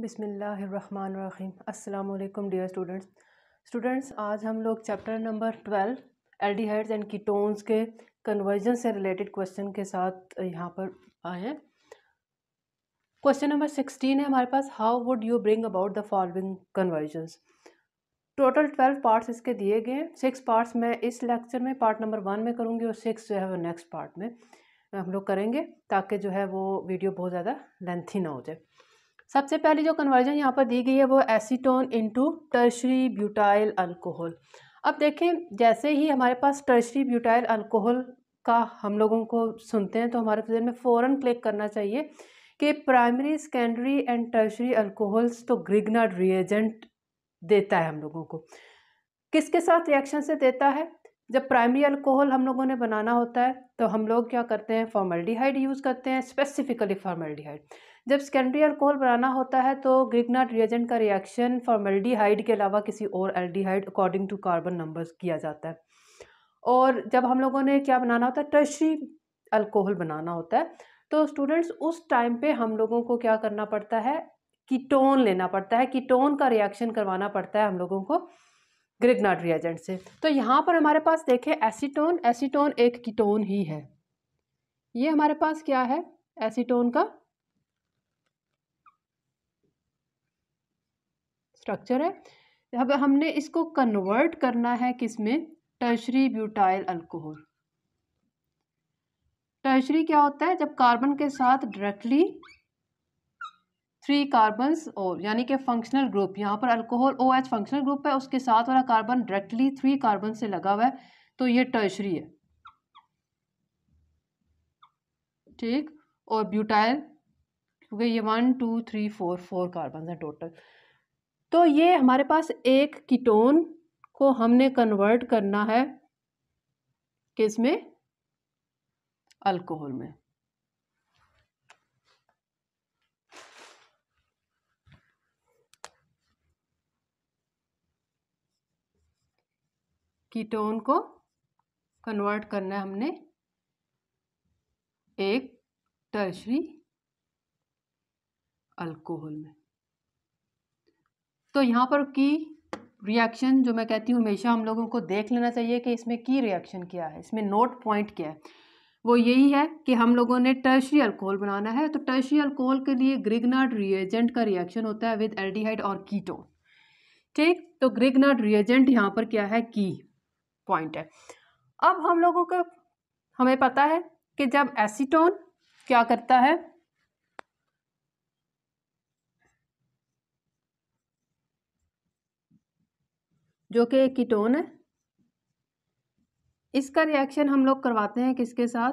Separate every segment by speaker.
Speaker 1: बिसमीम अल्लाम dear students students आज हम लोग chapter number twelve aldehydes and ketones के कन्वर्जन से रिलेटेड क्वेश्चन के साथ यहाँ पर आए हैं क्वेश्चन नंबर सिक्सटीन है हमारे पास how would you bring about the following conversions total twelve parts इसके दिए गए हैं सिक्स पार्ट्स मैं इस लेक्चर में पार्ट नंबर वन में करूँगी और सिक्स जो है वो नेक्स्ट पार्ट में हम लोग करेंगे ताकि जो है वो वीडियो बहुत ज़्यादा लेंथी ना हो जाए सबसे पहले जो कन्वर्जन यहाँ पर दी गई है वो acetone into tertiary butyl alcohol अब देखें जैसे ही हमारे पास टर्शरी ब्यूटाइल अल्कोहल का हम लोगों को सुनते हैं तो हमारे जहन में फ़ौरन क्लिक करना चाहिए कि primary secondary and tertiary alcohols तो ग्रिगनाड रिएजेंट देता है हम लोगों को किसके साथ रिएक्शन से देता है जब प्राइमरी अल्कोहल हम लोगों ने बनाना होता है तो हम लोग क्या करते हैं फॉर्मल्डिहाइड यूज़ करते हैं स्पेसिफिकली फॉर्मल्डिहाइड जब सेकेंडरी अल्कोहल बनाना होता है तो ग्रिगनाट रिएजेंट का रिएक्शन फॉर्मेल्डिहाइड के अलावा किसी और aldehyde according to carbon numbers किया जाता है और जब हम लोगों ने क्या बनाना होता है टर्शरी अल्कोहल बनाना होता है तो स्टूडेंट्स उस टाइम पे हम लोगों को क्या करना पड़ता है कीटोन लेना पड़ता है कीटोन का रिएक्शन करवाना पड़ता है हम लोगों को ग्रिगनाट रिएजेंट से तो यहाँ पर हमारे पास देखें एसीटोन एसीटोन एक कीटोन ही है ये हमारे पास क्या है एसीटोन का स्ट्रक्चर है अब हमने इसको कन्वर्ट करना है किस में टर्शरी ब्यूटाइल अल्कोहल टर्शरी क्या होता है जब कार्बन के साथ डायरेक्टली थ्री कार्बन्स और यानी कि फंक्शनल ग्रुप यहाँ पर alcohol O H functional group है उसके साथ वाला कार्बन डायरेक्टली थ्री कार्बन से लगा हुआ है तो ये टर्शरी है ठीक और ब्यूटाइल क्योंकि ये one two three four four carbon है टोटल तो ये हमारे पास एक कीटोन को हमने कन्वर्ट करना है किस में अल्कोहल में कीटोन को कन्वर्ट करना है हमने एक टर्शरी अल्कोहल में तो यहाँ पर की रिएक्शन जो मैं कहती हूँ हमेशा हम लोगों को देख लेना चाहिए कि इसमें की रिएक्शन क्या है इसमें नोट पॉइंट क्या है वो यही है कि हम लोगों ने टर्शी अल्कोहल बनाना है तो टर्शी अल्कोहल के लिए ग्रिगनाड रिएजेंट का रिएक्शन होता है विद एल्डिहाइड और कीटोन ठीक तो ग्रिगनाड रिएजेंट यहाँ पर क्या है की पॉइंट है अब हम लोगों को हमें पता है कि जब एसीटोन क्या करता है जो कि एक कीटोन है इसका रिएक्शन हम लोग करवाते हैं किसके साथ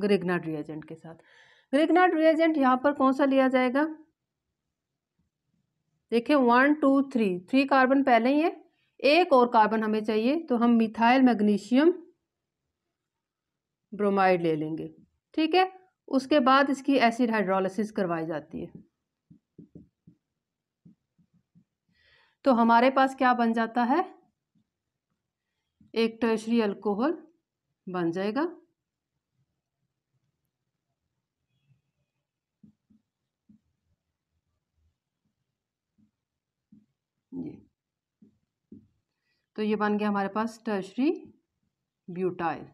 Speaker 1: ग्रिगनाट रिएजेंट के साथ ग्रिगनाट रिएजेंट यहाँ पर कौन सा लिया जाएगा देखिए one two three three carbon पहले ही है एक और कार्बन हमें चाहिए तो हम मिथाइल मैग्नीशियम ब्रोमाइड ले लेंगे ठीक है उसके बाद इसकी एसिड हाइड्रोलिसिस करवाई जाती है तो हमारे पास क्या बन जाता है एक टर्शरी अल्कोहल बन जाएगा तो ये बन गया हमारे पास टर्शरी ब्यूटाइल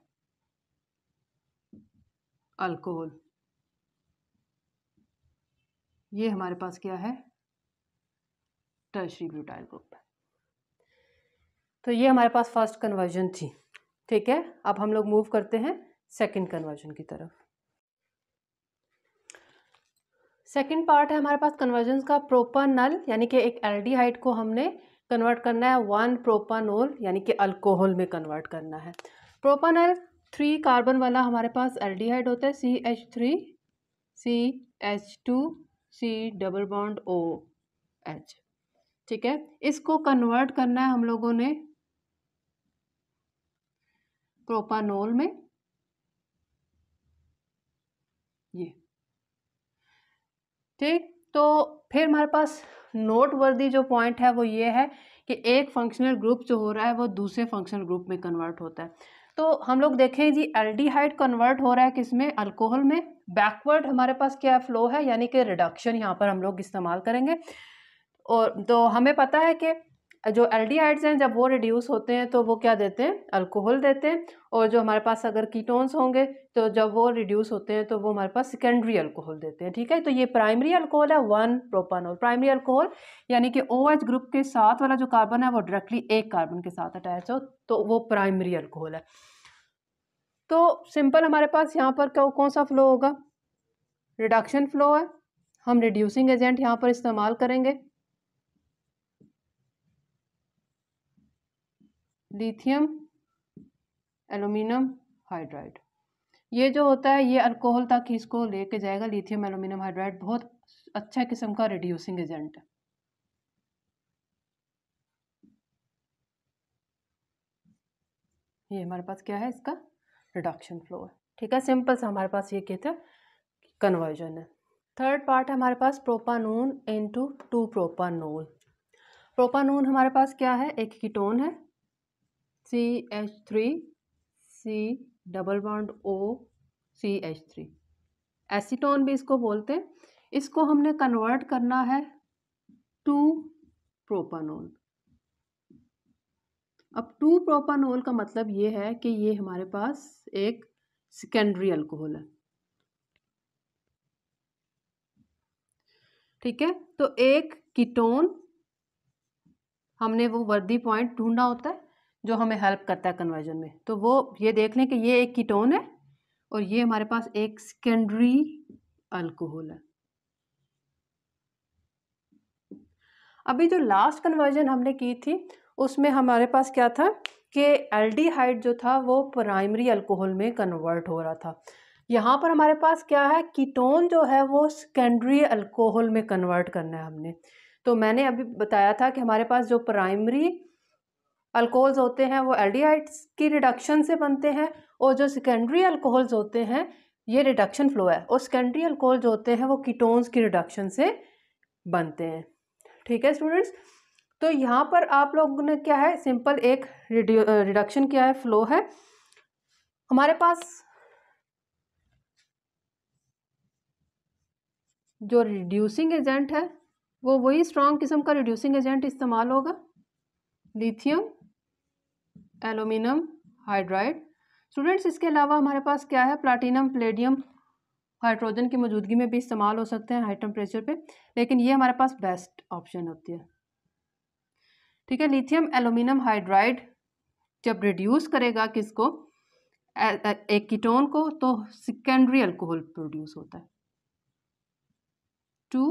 Speaker 1: अल्कोहल ये हमारे पास क्या है टर्शरी ब्यूटाइल ग्रुप है तो ये हमारे पास फर्स्ट कन्वर्जन थी ठीक है अब हम लोग मूव करते हैं सेकंड कन्वर्जन की तरफ सेकंड पार्ट है हमारे पास कन्वर्जन का प्रोपानल यानी कि एक एल्डिहाइड को हमने कन्वर्ट करना है वन प्रोपानोल यानी कि अल्कोहल में कन्वर्ट करना है प्रोपानल थ्री कार्बन वाला हमारे पास एल्डिहाइड होता है C H three C H two C double bond O H ठीक है इसको कन्वर्ट करना है हम लोगों ने प्रोपानोल में ये ठीक तो फिर हमारे पास नोटवर्दी जो पॉइंट है वो ये है कि एक फंक्शनल ग्रुप जो हो रहा है वो दूसरे फंक्शनल ग्रुप में कन्वर्ट होता है तो हम लोग देखें जी एल्डिहाइड कन्वर्ट हो रहा है किसमें अल्कोहल में बैकवर्ड हमारे पास क्या फ्लो है यानी कि रिडक्शन यहाँ पर हम लोग इस्तेमाल करेंगे और तो हमें पता है कि जो एल्डिहाइड्स हैं जब वो रिड्यूस होते हैं तो वो क्या देते हैं अल्कोहल देते हैं और जो हमारे पास अगर कीटोन्स होंगे तो जब वो रिड्यूस होते हैं तो वो हमारे पास सेकेंडरी अल्कोहल देते हैं ठीक है तो ये प्राइमरी अल्कोहल है वन प्रोपानोल प्राइमरी अल्कोहल यानी कि ओ OH ग्रुप के साथ वाला जो कार्बन है वो डायरेक्टली एक कार्बन के साथ अटैच हो तो वो प्राइमरी अल्कोहल है तो सिंपल हमारे पास यहाँ पर कौन सा फ्लो होगा रिडक्शन फ्लो है हम रिड्यूसिंग एजेंट यहाँ पर इस्तेमाल करेंगे लिथियम एलुमिनियम हाइड्राइड ये जो होता है ये अल्कोहल तक इसको लेके जाएगा लिथियम एलुमिनियम हाइड्राइड बहुत अच्छा किस्म का रिड्यूसिंग एजेंट है ये हमारे पास क्या है इसका रिडक्शन फ्लो है ठीक है सिंपल सा हमारे पास ये कहते था कन्वर्जन है थर्ड पार्ट है हमारे पास propanone into two propanol propanone हमारे पास क्या है एक कीटोन है C H three C double bond O C H three acetone भी इसको बोलते हैं इसको हमने कन्वर्ट करना है टू प्रोपानोल अब टू प्रोपानोल का मतलब ये है कि ये हमारे पास एक सेकेंडरी अल्कोहल है ठीक है तो एक कीटोन हमने वो वर्दी पॉइंट ढूंढना होता है जो हमें हेल्प करता है कन्वर्जन में तो वो ये देख लें कि ये एक कीटोन है और ये हमारे पास एक सेकेंडरी अल्कोहल है अभी जो लास्ट कन्वर्जन हमने की थी उसमें हमारे पास क्या था कि एल्डिहाइड जो था वो प्राइमरी अल्कोहल में कन्वर्ट हो रहा था यहाँ पर हमारे पास क्या है कीटोन जो है वो सेकेंडरी अल्कोहल में कन्वर्ट करना है हमने तो मैंने अभी बताया था कि हमारे पास जो प्राइमरी अल्कोहल्स होते हैं वो एल्डिहाइड्स की रिडक्शन से बनते हैं और जो सेकेंडरी अल्कोहल्स होते हैं ये रिडक्शन फ्लो है और सेकेंडरी अल्कोहल जो होते हैं वो कीटोन्स की रिडक्शन से बनते हैं ठीक है स्टूडेंट्स तो यहाँ पर आप लोगों ने क्या है सिंपल एक रिडक्शन क्या है फ्लो है हमारे पास जो रिड्यूसिंग एजेंट है वो वही स्ट्रॉन्ग किस्म का रिड्यूसिंग एजेंट इस्तेमाल होगा लिथियम एलुमिनियम हाइड्राइड स्टूडेंट्स इसके अलावा हमारे पास क्या है प्लाटिनम प्लेडियम हाइड्रोजन की मौजूदगी में भी इस्तेमाल हो सकते हैं हाई टेम्परेचर पे लेकिन ये हमारे पास बेस्ट ऑप्शन होती है ठीक है लिथियम एलुमिनियम हाइड्राइड जब रिड्यूस करेगा किसको एक कीटोन को तो सेकेंडरी अल्कोहल प्रोड्यूस होता है टू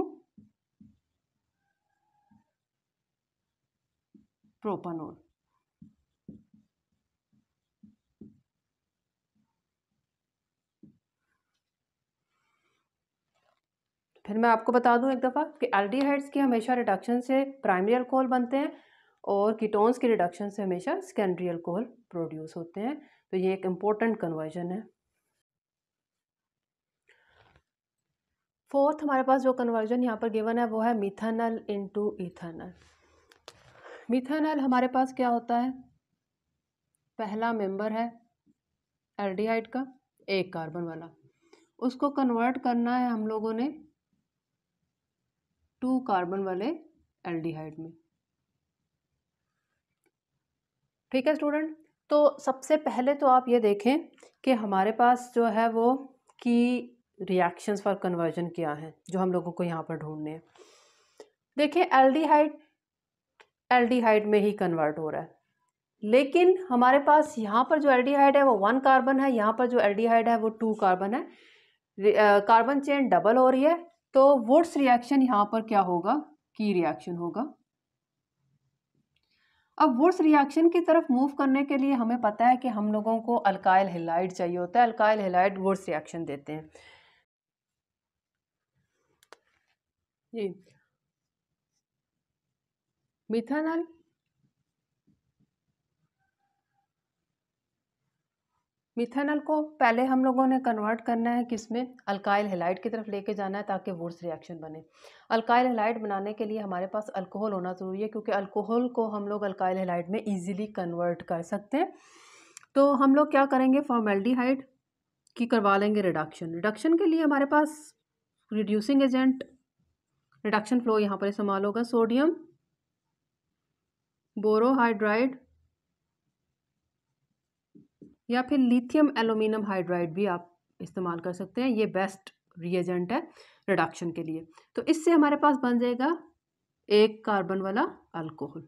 Speaker 1: प्रोपानोल फिर मैं आपको बता दूं एक दफ़ा कि एल्डिहाइड्स की हमेशा रिडक्शन से प्राइमरी अल्कोहल बनते हैं और कीटोन्स की रिडक्शन से हमेशा सेकेंडरी अल्कोहल प्रोड्यूस होते हैं तो ये एक इम्पोर्टेंट कन्वर्जन है फोर्थ हमारे पास जो कन्वर्जन यहाँ पर गिवन है वो है मिथानल इंटू इथानल मिथानल हमारे पास क्या होता है पहला मेंबर है एल्डिहाइड का एक कार्बन वाला उसको कन्वर्ट करना है हम लोगों ने टू कार्बन वाले एल्डिहाइड में ठीक है स्टूडेंट तो सबसे पहले तो आप ये देखें कि हमारे पास जो है वो की रिएक्शंस फॉर कन्वर्जन क्या हैं जो हम लोगों को यहाँ पर ढूंढने हैं देखिए एल्डिहाइड एल्डिहाइड में ही कन्वर्ट हो रहा है लेकिन हमारे पास यहाँ पर जो एल्डिहाइड है वो वन कार्बन है यहाँ पर जो एल्डिहाइड है वो टू कार्बन है कार्बन चेन डबल हो रही है तो वोट्स रिएक्शन यहां पर क्या होगा की रिएक्शन होगा अब वुड्स रिएक्शन की तरफ मूव करने के लिए हमें पता है कि हम लोगों को अल्काइल हेलाइड चाहिए होता है अल्काइल हेलाइड वुड्स रिएक्शन देते हैं जी मिथानल मिथेनल को पहले हम लोगों ने कन्वर्ट करना है किसमें अल्काइल हेलाइट की तरफ लेके जाना है ताकि वुड्स रिएक्शन बने अल्काइल हेलाइट बनाने के लिए हमारे पास अल्कोहल होना ज़रूरी है क्योंकि अल्कोहल को हम लोग अल्काइल हेलाइट में ईजिली कन्वर्ट कर सकते हैं तो हम लोग क्या करेंगे फॉर्मेल्डिहाइड की करवा लेंगे रिडक्शन रिडक्शन के लिए हमारे पास रिड्यूसिंग एजेंट रिडक्शन फ्लो यहाँ पर इस्तेमाल होगा सोडियम बोरोहाइड्राइड या फिर लिथियम एलोमिनियम हाइड्राइड भी आप इस्तेमाल कर सकते हैं ये बेस्ट रिएजेंट है रिडक्शन के लिए तो इससे हमारे पास बन जाएगा एक कार्बन वाला अल्कोहल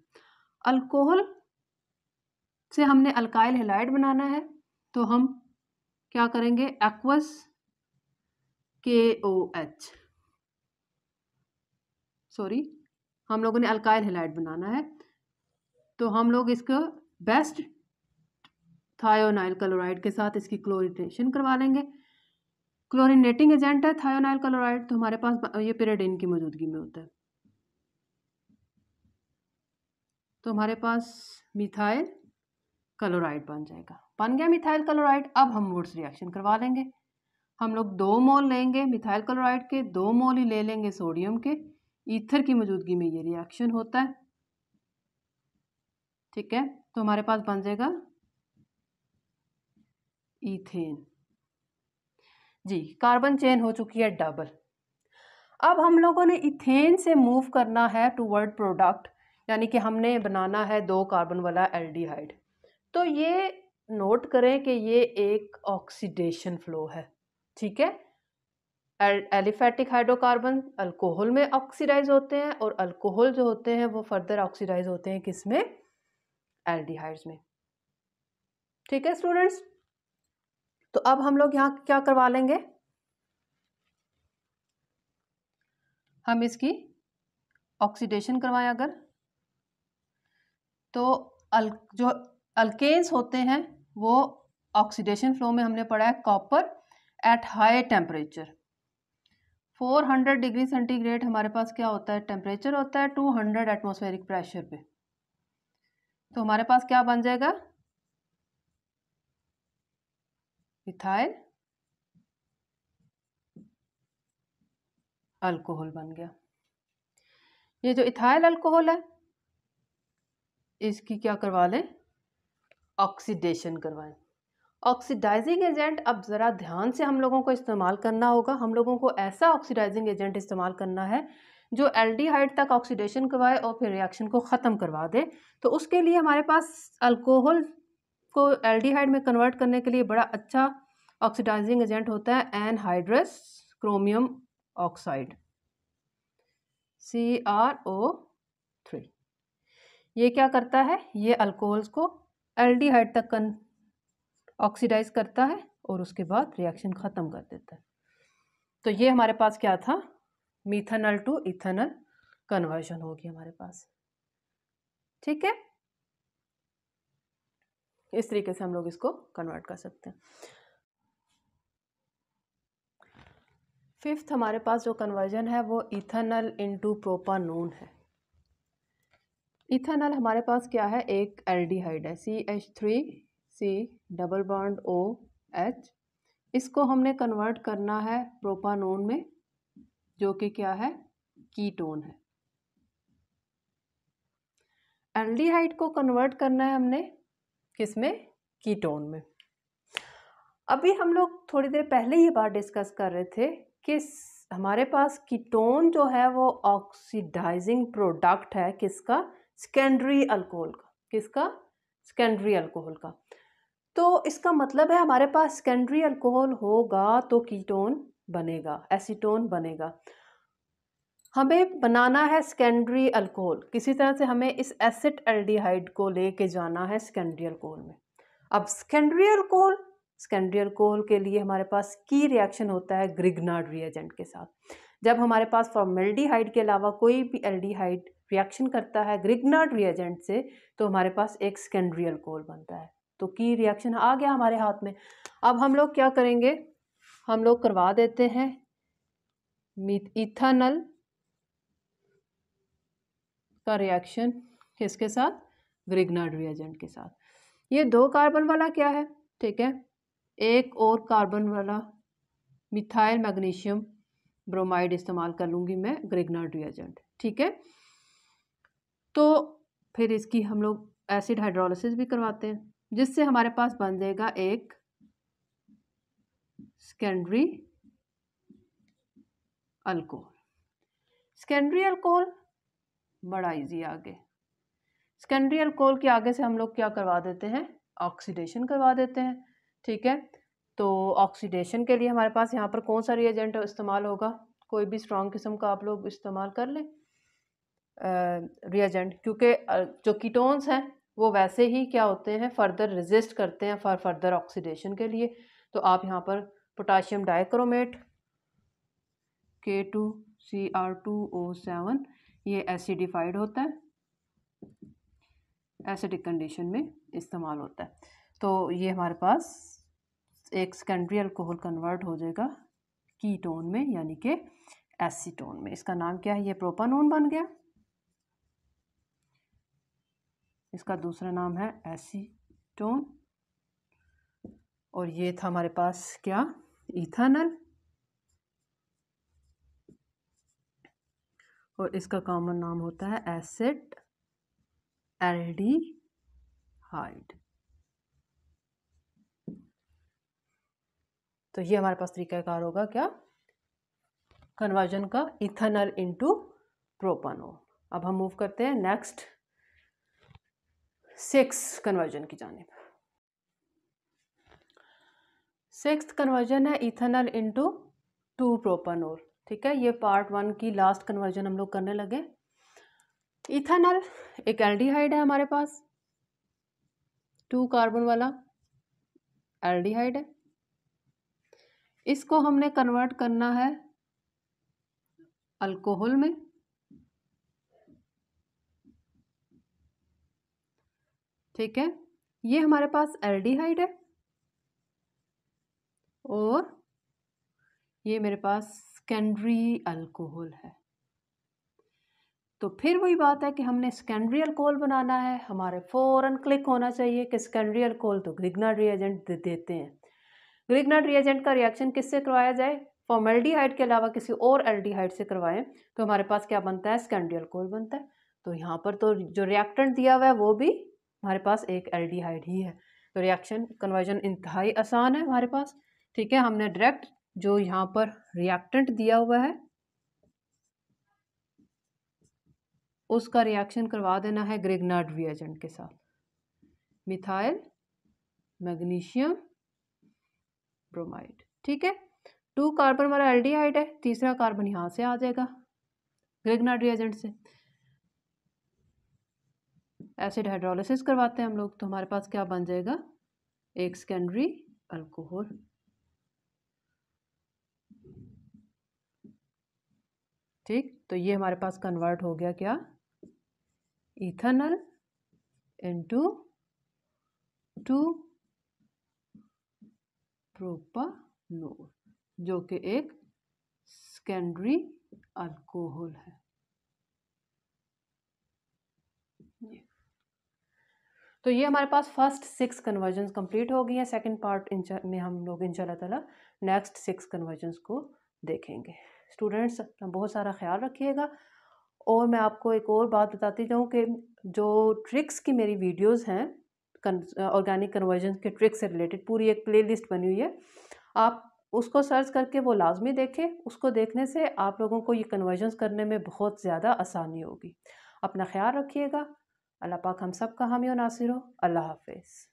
Speaker 1: अल्कोहल से हमने अल्काइल हेलाइड बनाना है तो हम क्या करेंगे एक्वस के ओ एच सॉरी हम लोगों ने अल्काइल हेलाइड बनाना है तो हम लोग इसका बेस्ट थायोनाइल क्लोराइड के साथ इसकी क्लोरिनेशन करवा लेंगे क्लोरिनेटिंग एजेंट है थायोनाइल क्लोराइड तो हमारे पास ये पिरेडिन की मौजूदगी में होता है तो हमारे पास मिथाइल क्लोराइड बन जाएगा बन गया मिथाइल क्लोराइड अब हम वुड्स रिएक्शन करवा लेंगे हम लोग दो मोल लेंगे मिथाइल क्लोराइड के दो मोल ही ले लेंगे सोडियम के ईथर की मौजूदगी में ये रिएक्शन होता है ठीक है तो हमारे पास बन जाएगा ईथेन जी कार्बन चेन हो चुकी है डबल अब हम लोगों ने इथेन से मूव करना है टू वर्ड प्रोडक्ट यानी कि हमने बनाना है दो कार्बन वाला एल्डिहाइड तो ये नोट करें कि ये एक ऑक्सीडेशन फ्लो है ठीक है एलिफेटिक हाइड्रोकार्बन अल्कोहल में ऑक्सीडाइज होते हैं और अल्कोहल जो होते हैं वो फर्दर ऑक्सीडाइज होते हैं किस में एल्डिहाइड्स में ठीक है स्टूडेंट्स तो अब हम लोग यहाँ क्या करवा लेंगे हम इसकी ऑक्सीडेशन करवाएं अगर तो अल जो अल्केन्स होते हैं वो ऑक्सीडेशन फ्लो में हमने पढ़ा है copper at high temperature 400 degree centigrade हमारे पास क्या होता है टेम्परेचर होता है 200 एटमॉस्फेरिक प्रेशर पे तो हमारे पास क्या बन जाएगा इथाइल अल्कोहल बन गया ये जो इथाइल अल्कोहल है इसकी क्या करवा लें ऑक्सीडेशन करवाएं ऑक्सीडाइजिंग एजेंट अब ज़रा ध्यान से हम लोगों को इस्तेमाल करना होगा हम लोगों को ऐसा ऑक्सीडाइजिंग एजेंट इस्तेमाल करना है जो एल्डिहाइड तक ऑक्सीडेशन करवाए और फिर रिएक्शन को ख़त्म करवा दे तो उसके लिए हमारे पास अल्कोहल इसको एल्डिहाइड में कन्वर्ट करने के लिए बड़ा अच्छा ऑक्सीडाइजिंग एजेंट होता है anhydrous chromium oxide C R O three ये क्या करता है ये अल्कोहल्स को एल्डिहाइड तक कन ऑक्सीडाइज करता है और उसके बाद रिएक्शन ख़त्म कर देता है तो ये हमारे पास क्या था मीथनल टू इथनल कन्वर्जन होगी हमारे पास ठीक है इस तरीके से हम लोग इसको कन्वर्ट कर सकते हैं फिफ्थ हमारे पास जो कन्वर्जन है वो इथेनल इनटू प्रोपानून है इथेनल हमारे पास क्या है एक एल्डिहाइड है C H three C double bond O H इसको हमने कन्वर्ट करना है प्रोपानोन में जो कि क्या है कीटोन है एल्डिहाइड को कन्वर्ट करना है हमने किस में कीटोन में अभी हम लोग थोड़ी देर पहले ये बात डिस्कस कर रहे थे कि हमारे पास कीटोन जो है वो ऑक्सीडाइजिंग प्रोडक्ट है किसका सेकेंडरी अल्कोहल का किसका सेकेंडरी अल्कोहल का तो इसका मतलब है हमारे पास सेकेंडरी अल्कोहल होगा तो कीटोन बनेगा एसीटोन बनेगा हमें बनाना है सेकेंडरी अल्कोहल किसी तरह से हमें इस एसिड एल्डिहाइड को लेके जाना है सेकेंडरी अल्कोहल में अब सेकेंडरी अल्कोहल सेकेंडरी अल्कोहल के लिए हमारे पास की रिएक्शन होता है ग्रिगनाड रिएजेंट के साथ जब हमारे पास फॉर्मेल्डिहाइड के अलावा कोई भी एल्डिहाइड रिएक्शन करता है ग्रिगनाड रिएजेंट से तो हमारे पास एक सेकेंडरी अल्कोहल बनता है तो की रिएक्शन आ गया हमारे हाथ में अब हम लोग क्या करेंगे हम लोग करवा देते हैं इथानल का रिएक्शन किसके साथ ग्रिगनार्ड रिएजेंट के साथ ये दो कार्बन वाला क्या है ठीक है एक और कार्बन वाला मिथाइल मैग्नीशियम ब्रोमाइड इस्तेमाल कर लूँगी मैं ग्रिगनार्ड रिएजेंट ठीक है तो फिर इसकी हम लोग एसिड हाइड्रोलिसिस भी करवाते हैं जिससे हमारे पास बन जाएगा एक सेकेंडरी अल्कोहल सेकेंडरी अल्कोहल बड़ा इजी आगे सेकेंडरी अल्कोहल के आगे से हम लोग क्या करवा देते हैं ऑक्सीडेशन करवा देते हैं ठीक है तो ऑक्सीडेशन के लिए हमारे पास यहाँ पर कौन सा रिएजेंट इस्तेमाल होगा कोई भी स्ट्रॉन्ग किस्म का आप लोग इस्तेमाल कर लें रिएजेंट क्योंकि जो कीटोन्स हैं वो वैसे ही क्या होते हैं फर्दर रेजिस्ट करते हैं फॉर फर्दर ऑक्सीडेशन के लिए तो आप यहाँ पर potassium dichromate K two C R two O seven ये एसिडिफाइड होता है एसिडिक कंडीशन में इस्तेमाल होता है तो ये हमारे पास एक सेकेंडरी अल्कोहल कन्वर्ट हो जाएगा कीटोन में यानी कि एसीटोन में इसका नाम क्या है ये प्रोपानोन बन गया इसका दूसरा नाम है एसीटोन और ये था हमारे पास क्या इथानल और इसका कॉमन नाम होता है एसिड एल्डिहाइड तो ये हमारे पास तरीकाकार होगा क्या कन्वर्जन का इथेनॉल इनटू प्रोपानोल अब हम मूव करते हैं नेक्स्ट सिक्स कन्वर्जन की जानब सिक्स कन्वर्जन है इथेनॉल इनटू टू प्रोपानोल ठीक है ये पार्ट वन की लास्ट कन्वर्जन हम लोग करने लगे इथेनॉल एक एल्डिहाइड है हमारे पास टू कार्बन वाला एल्डिहाइड है इसको हमने कन्वर्ट करना है अल्कोहल में ठीक है ये हमारे पास एल्डिहाइड है और ये मेरे पास सेकेंडरी अल्कोहल है तो फिर वही बात है कि हमने सेकेंडरी अल्कोहल बनाना है हमारे फ़ौरन क्लिक होना चाहिए कि सेकेंडरी अल्कोहल तो ग्रिगनाड रिएजेंट दे देते हैं ग्रिगनाड रिएजेंट का रिएक्शन किससे करवाया जाए फॉर्मेल्डिहाइड के अलावा किसी और एल्डिहाइड से करवाएं तो हमारे पास क्या बनता है सेकेंडरी अल्कोहल बनता है तो यहाँ पर तो जो रिएक्टेंट दिया हुआ है वो भी हमारे पास एक एल्डिहाइड ही है तो रिएक्शन कन्वर्जन इंतहाई आसान है हमारे पास ठीक है हमने डायरेक्ट जो यहाँ पर रिएक्टेंट दिया हुआ है उसका रिएक्शन करवा देना है ग्रिगनाड रिएजेंट के साथ मिथाइल मैग्नीशियम ब्रोमाइड ठीक है टू कार्बन वाला एल्डिहाइड है तीसरा कार्बन यहाँ से आ जाएगा ग्रेगनाट रिएजेंट से एसिड हाइड्रोलिसिस करवाते हैं हम लोग तो हमारे पास क्या बन जाएगा एक सेकेंडरी अल्कोहल ठीक तो ये हमारे पास कन्वर्ट हो गया क्या इथनल इंटू टू प्रोपानोल जो कि एक सेकेंडरी अल्कोहल है तो ये हमारे पास फर्स्ट सिक्स कन्वर्जन कंप्लीट हो गई हैं सेकंड पार्ट में हम लोग इन ताला नेक्स्ट सिक्स कन्वर्जन्स को देखेंगे स्टूडेंट्स अपना बहुत सारा ख्याल रखिएगा और मैं आपको एक और बात बताती जाऊँ कि जो ट्रिक्स की मेरी वीडियोस हैं ऑर्गेनिक कन्वर्जन के ट्रिक्स से रिलेटेड पूरी एक प्लेलिस्ट बनी हुई है आप उसको सर्च करके वो लाजमी देखें उसको देखने से आप लोगों को ये कन्वर्जन करने में बहुत ज़्यादा आसानी होगी अपना ख्याल रखिएगा अल्लाह पाक हम सब का हामी नासिर हो अल्लाह हाफिज़